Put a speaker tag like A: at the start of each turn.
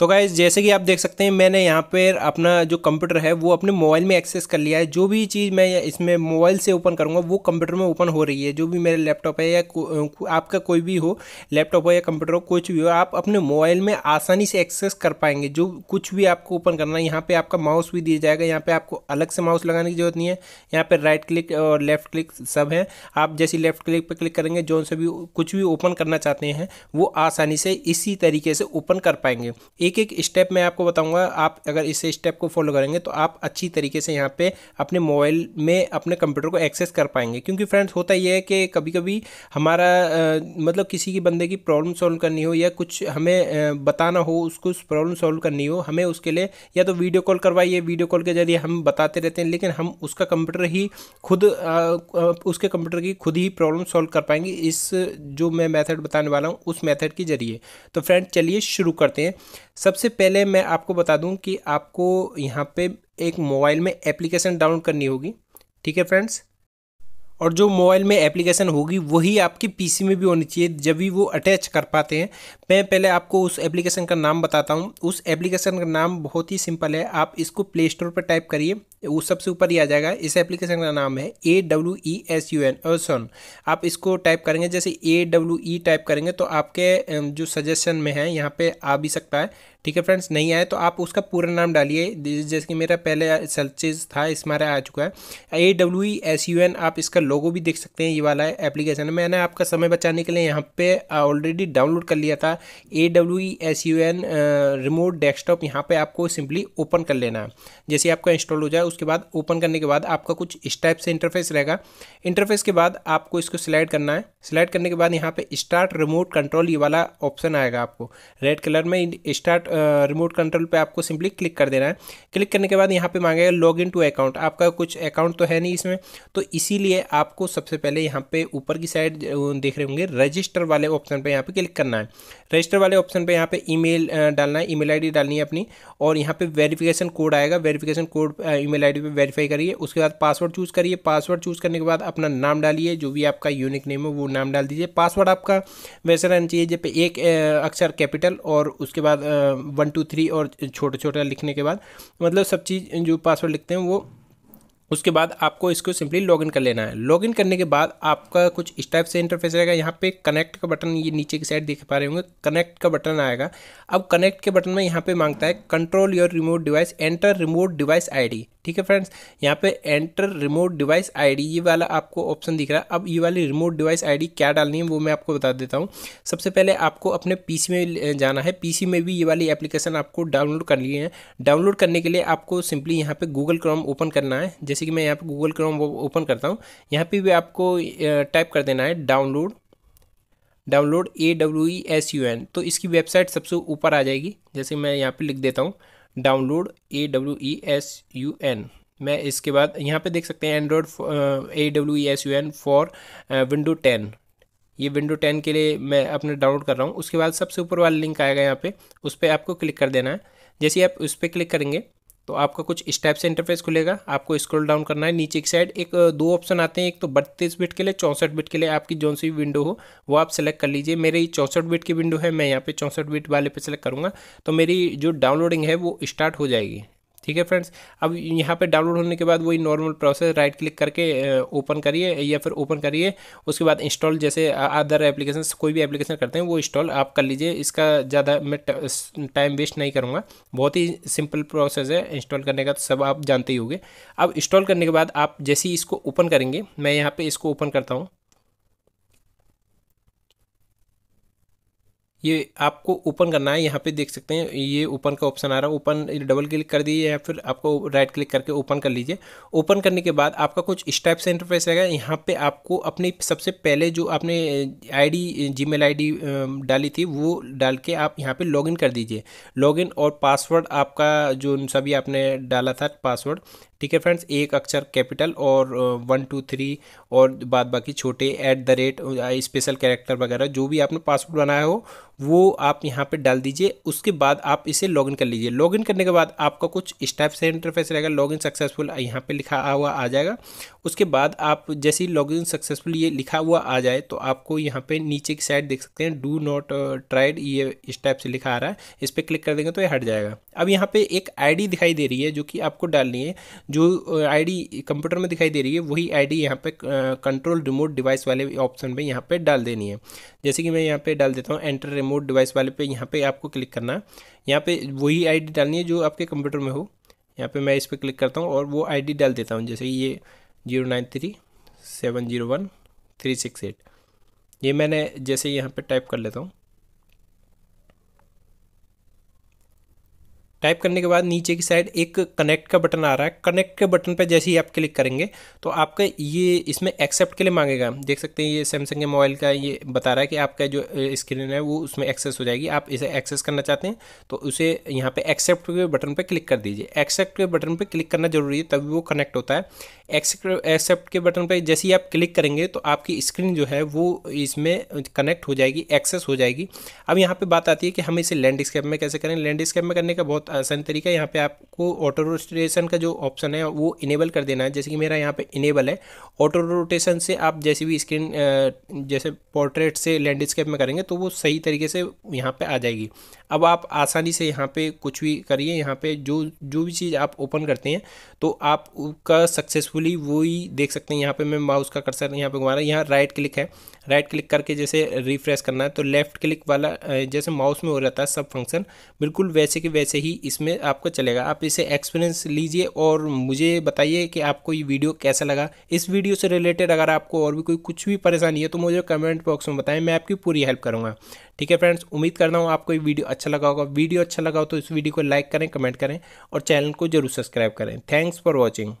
A: तो गाइज जैसे कि आप देख सकते हैं मैंने यहाँ पर अपना जो कंप्यूटर है वो अपने मोबाइल में एक्सेस कर लिया है जो भी चीज़ मैं इसमें मोबाइल से ओपन करूँगा वो कंप्यूटर में ओपन हो रही है जो भी मेरे लैपटॉप है या आपका कोई भी हो लैपटॉप हो या कंप्यूटर हो कुछ भी हो आप अपने मोबाइल में आसानी से एक्सेस कर पाएंगे जो कुछ भी आपको ओपन करना है यहाँ पर आपका माउस भी दिया जाएगा यहाँ पर आपको अलग से माउस लगाने की जरूरत नहीं है यहाँ पर राइट क्लिक और लेफ्ट क्लिक सब है आप जैसे लेफ्ट क्लिक पर क्लिक करेंगे जो भी कुछ भी ओपन करना चाहते हैं वो आसानी से इसी तरीके से ओपन कर पाएंगे एक एक स्टेप मैं आपको बताऊंगा आप अगर इस स्टेप को फॉलो करेंगे तो आप अच्छी तरीके से यहाँ पे अपने मोबाइल में अपने कंप्यूटर को एक्सेस कर पाएंगे क्योंकि फ्रेंड्स होता यह है कि कभी कभी हमारा आ, मतलब किसी की बंदे की प्रॉब्लम सॉल्व करनी हो या कुछ हमें आ, बताना हो उसको उस प्रॉब्लम सॉल्व करनी हो हमें उसके लिए या तो वीडियो कॉल करवाइए वीडियो कॉल के जरिए हम बताते रहते हैं लेकिन हम उसका कंप्यूटर ही खुद उसके कंप्यूटर की खुद ही प्रॉब्लम सॉल्व कर पाएंगे इस जो मैं मैथड बताने वाला हूँ उस मैथड के जरिए तो फ्रेंड चलिए शुरू करते हैं सबसे पहले मैं आपको बता दूं कि आपको यहाँ पे एक मोबाइल में एप्लीकेशन डाउनलोड करनी होगी ठीक है फ्रेंड्स और जो मोबाइल में एप्लीकेशन होगी वही आपके पीसी में भी होनी चाहिए जब भी वो अटैच कर पाते हैं मैं पहले आपको उस एप्लीकेशन का नाम बताता हूँ उस एप्लीकेशन का नाम बहुत ही सिंपल है आप इसको प्ले स्टोर पर टाइप करिए वो सबसे ऊपर ही आ जाएगा इस एप्लीकेशन का नाम है A W E S U N AweSun आप इसको टाइप करेंगे जैसे ए डब्ल्यू ई टाइप करेंगे तो आपके जो सजेशन में है यहाँ पे आ भी सकता है ठीक है फ्रेंड्स नहीं आए तो आप उसका पूरा नाम डालिए जैसे कि मेरा पहले सर्चेज था इस आ चुका है A W E S U N आप इसका लोगो भी देख सकते हैं ये वाला है एप्लीकेशन है मैंने आपका समय बचाने के लिए यहाँ पे ऑलरेडी डाउनलोड कर लिया था A W S U N remote desktop यहाँ पे आपको सिंपली ओपन कर लेना है जैसे आपका इंस्टॉल हो जाए उसके बाद ओपन करने के बाद आपका कुछ इस टाइप से इंटरफेस रहेगा इंटरफेस के बाद आपको इसको सिलेक्ट करना है सिलेक्ट करने के बाद यहाँ पे स्टार्ट रिमोट कंट्रोल ये वाला ऑप्शन आएगा आपको रेड कलर में स्टार्ट रिमोट कंट्रोल पर आपको सिंपली क्लिक कर देना है क्लिक करने के बाद यहाँ पर मांगेगा लॉग इन टू अकाउंट आपका कुछ अकाउंट तो है नहीं इसमें तो इसीलिए आप आपको सबसे पहले यहाँ पे ऊपर की साइड देख रहे होंगे रजिस्टर वाले ऑप्शन पे यहाँ पे क्लिक करना है रजिस्टर वाले ऑप्शन पे यहाँ पे ईमेल डालना है ईमेल आईडी डालनी है अपनी और यहाँ पे वेरिफिकेशन कोड आएगा वेरिफिकेशन कोड ईमेल आईडी पे वेरीफाई करिए उसके बाद पासवर्ड चूज़ करिए पासवर्ड चूज़ करने के बाद अपना नाम डालिए जो भी आपका यूनिक नेम है वो नाम डाल दीजिए पासवर्ड आपका वैसे रहना चाहिए जब एक अक्षर कैपिटल और उसके बाद वन टू थ्री और छोटे छोटा लिखने के बाद मतलब सब चीज़ जो पासवर्ड लिखते हैं वो उसके बाद आपको इसको सिंपली लॉगिन कर लेना है लॉगिन करने के बाद आपका कुछ इस टाइप से इंटरफेस रहेगा यहाँ पे कनेक्ट का बटन ये नीचे की साइड देख पा रहे होंगे कनेक्ट का बटन आएगा अब कनेक्ट के बटन में यहाँ पे मांगता है control your remote device enter remote device ID ठीक है फ्रेंड्स यहाँ पे एंटर रिमोट डिवाइस आईडी ये वाला आपको ऑप्शन दिख रहा है अब ये वाली रिमोट डिवाइस आईडी क्या डालनी है वो मैं आपको बता देता हूँ सबसे पहले आपको अपने पीसी में जाना है पीसी में भी ये वाली एप्लीकेशन आपको डाउनलोड करनी है डाउनलोड करने के लिए आपको सिंपली यहाँ पर गूगल क्रोम ओपन करना है जैसे कि मैं यहाँ पर गूगल क्रोम ओपन करता हूँ यहाँ पर भी आपको टाइप कर देना है download download A W E S U N तो इसकी वेबसाइट सबसे ऊपर आ जाएगी जैसे मैं यहाँ पे लिख देता हूँ download A W E S U N मैं इसके बाद यहाँ पे देख सकते हैं Android A W E S U N for window ten ये विंडो टेन के लिए मैं अपने डाउनलोड कर रहा हूँ उसके बाद सबसे ऊपर वाला लिंक आएगा यहाँ पे उस पर आपको क्लिक कर देना है जैसे आप उस पर क्लिक करेंगे तो आपका कुछ इस टाइप से इंटरफेस खुलेगा आपको स्क्रॉल डाउन करना है नीचे की साइड एक दो ऑप्शन आते हैं एक तो बत्तीस बिट के लिए चौंसठ बिट के लिए आपकी जो सी विंडो हो वो आप सेलेक्ट कर लीजिए ही चौंसठ बिट की विंडो है मैं यहाँ पे चौंसठ बिट वाले पे सेलेक्ट करूँगा तो मेरी जो डाउनलोडिंग है वो स्टार्ट हो जाएगी ठीक है फ्रेंड्स अब यहाँ पे डाउनलोड होने के बाद वही नॉर्मल प्रोसेस राइट क्लिक करके ओपन करिए या फिर ओपन करिए उसके बाद इंस्टॉल जैसे अदर एप्लीकेशन कोई भी एप्लीकेशन करते हैं वो इंस्टॉल आप कर लीजिए इसका ज़्यादा मैं टाइम वेस्ट नहीं करूँगा बहुत ही सिंपल प्रोसेस है इंस्टॉल करने का तो सब आप जानते ही होंगे अब इंस्टॉल करने के बाद आप जैसे ही इसको ओपन करेंगे मैं यहाँ पर इसको ओपन करता हूँ ये आपको ओपन करना है यहाँ पे देख सकते हैं ये ओपन का ऑप्शन आ रहा है ओपन डबल क्लिक कर दीजिए या फिर आपको राइट क्लिक करके ओपन कर लीजिए ओपन करने के बाद आपका कुछ इस टाइप से इंटरफेस रहेगा यहाँ पे आपको अपनी सबसे पहले जो आपने आईडी जीमेल आईडी डाली थी वो डाल के आप यहाँ पर लॉगिन कर दीजिए लॉगिन और पासवर्ड आपका जो सभी आपने डाला था पासवर्ड ठीक है फ्रेंड्स एक अक्षर कैपिटल और वन टू थ्री और बाद बाकी छोटे at the rate special character वगैरह जो भी आपने पासवर्ड बनाया हो वो आप यहाँ पे डाल दीजिए उसके बाद आप इसे लॉगिन कर लीजिए लॉगिन करने के बाद आपका कुछ इस टाइप से इंटरफेस रहेगा लॉगिन सक्सेसफुल यहाँ पे लिखा हुआ आ जाएगा उसके बाद आप जैसे ही लॉगिन सक्सेसफुल ये लिखा हुआ आ जाए तो आपको यहाँ पे नीचे की साइड देख सकते हैं डू नॉट ट्राइड ये इस टाइप से लिखा आ रहा है इस पर क्लिक कर देंगे तो ये हट जाएगा अब यहाँ पर एक आई दिखाई दे रही है जो कि आपको डालनी है जो आई uh, कंप्यूटर में दिखाई दे रही है वही आई डी यहाँ कंट्रोल रिमोट डिवाइस वाले ऑप्शन में यहाँ पर डाल देनी है जैसे कि मैं यहाँ पे डाल देता हूँ एंटर रिमोट डिवाइस वाले पे यहाँ पे आपको क्लिक करना है यहाँ पे वही आईडी डालनी है जो आपके कंप्यूटर में हो यहाँ पे मैं इस पर क्लिक करता हूँ और वो आईडी डाल देता हूँ जैसे ये zero nine three seven zero one three six eight ये मैंने जैसे यहाँ पर टाइप कर लेता हूँ टाइप करने के बाद नीचे की साइड एक कनेक्ट का बटन आ रहा है कनेक्ट के बटन पर जैसे ही आप क्लिक करेंगे तो आपका ये इसमें एक्सेप्ट के लिए मांगेगा देख सकते हैं ये सैमसंग के मोबाइल का ये बता रहा है कि आपका जो स्क्रीन है वो उसमें एक्सेस हो जाएगी आप इसे एक्सेस करना चाहते हैं तो उसे यहाँ पे एक्सेप्ट के बटन पर क्लिक कर दीजिए एक्सेप्ट के बटन पर क्लिक करना जरूरी है तभी वो कनेक्ट होता है एक्सेप्ट के बटन पर जैसे ही आप क्लिक करेंगे तो आपकी स्क्रीन जो है वो इसमें कनेक्ट हो जाएगी एक्सेस हो जाएगी अब यहाँ पर बात आती है कि हम इसे लैंडस्केप में कैसे करें लैंडस्केप में करने का बहुत आसान तरीका यहाँ पे आपको ऑटो रोटेशन का जो ऑप्शन है वो इनेबल कर देना है जैसे कि मेरा यहाँ पे इनेबल है ऑटो रोटेशन से आप जैसे भी स्क्रीन जैसे पोर्ट्रेट से लैंडस्केप में करेंगे तो वो सही तरीके से यहाँ पे आ जाएगी अब आप आसानी से यहाँ पे कुछ भी करिए यहाँ पे जो जो भी चीज़ आप ओपन करते हैं तो आप उसका सक्सेसफुली वो ही देख सकते हैं यहाँ पे मैं माउस का कर्सर यहाँ पे घुमा रहा यहाँ राइट क्लिक है राइट क्लिक करके जैसे रिफ्रेश करना है तो लेफ्ट क्लिक वाला जैसे माउस में हो जाता है सब फंक्शन बिल्कुल वैसे के वैसे ही इसमें आपको चलेगा आप इसे एक्सपीरियंस लीजिए और मुझे बताइए कि आपको ये वीडियो कैसा लगा इस वीडियो से रिलेटेड अगर आपको और भी कोई कुछ भी परेशानी है तो मुझे कमेंट बॉक्स में बताएं मैं आपकी पूरी हेल्प करूँगा ठीक है फ्रेंड्स उम्मीद करता हूँ आपको ये वीडियो अच्छा लगा होगा वीडियो अच्छा लगा हो तो इस वीडियो को लाइक करें कमेंट करें और चैनल को जरूर सब्सक्राइब करें थैंक्स फॉर वॉचिंग